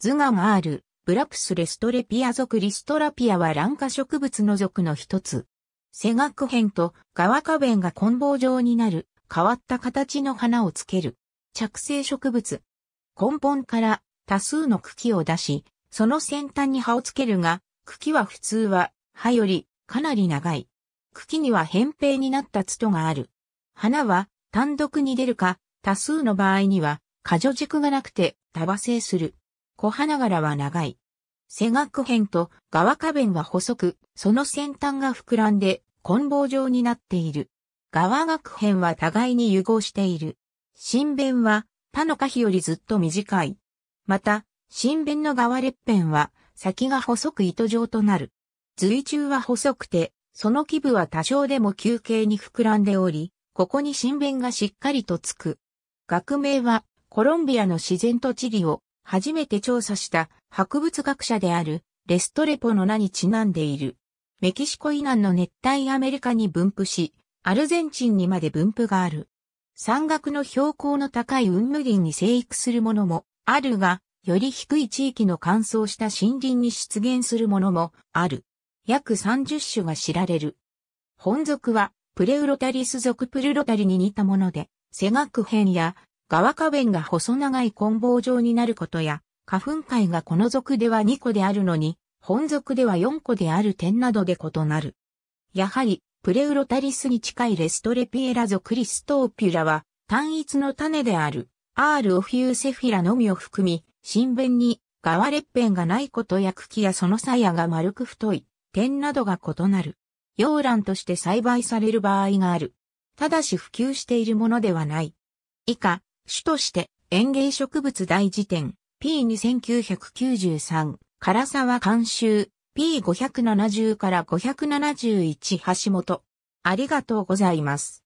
図画がある、ブラプスレストレピア属リストラピアは卵化植物の属の一つ。背学片と側花弁が梱包状になる、変わった形の花をつける。着生植物。根本から多数の茎を出し、その先端に葉をつけるが、茎は普通は葉よりかなり長い。茎には扁平になったツトがある。花は単独に出るか、多数の場合には、過剰軸がなくて、束生する。小花柄は長い。背学辺と側花弁は細く、その先端が膨らんで、棍棒状になっている。側学辺は互いに融合している。新弁は他の花皮よりずっと短い。また、新弁の側裂辺は先が細く糸状となる。随中は細くて、その基部は多少でも休憩に膨らんでおり、ここに新弁がしっかりとつく。学名はコロンビアの自然と地理を初めて調査した博物学者であるレストレポの名にちなんでいる。メキシコ以南の熱帯アメリカに分布し、アルゼンチンにまで分布がある。山岳の標高の高い雲霧林に生育するものもあるが、より低い地域の乾燥した森林に出現するものもある。約30種が知られる。本属はプレウロタリス属プルロタリに似たもので、背学ンや側花弁が細長い棍棒状になることや、花粉界がこの属では2個であるのに、本属では4個である点などで異なる。やはり、プレウロタリスに近いレストレピエラ属リストーピュラは、単一の種である、アールオフィーセフィラのみを含み、新弁に、側裂片がないことや茎やその鞘が丸く太い、点などが異なる。洋蘭として栽培される場合がある。ただし普及しているものではない。以下、主として園芸植物大辞典 P2993 唐沢監修 P570 から571橋本。ありがとうございます。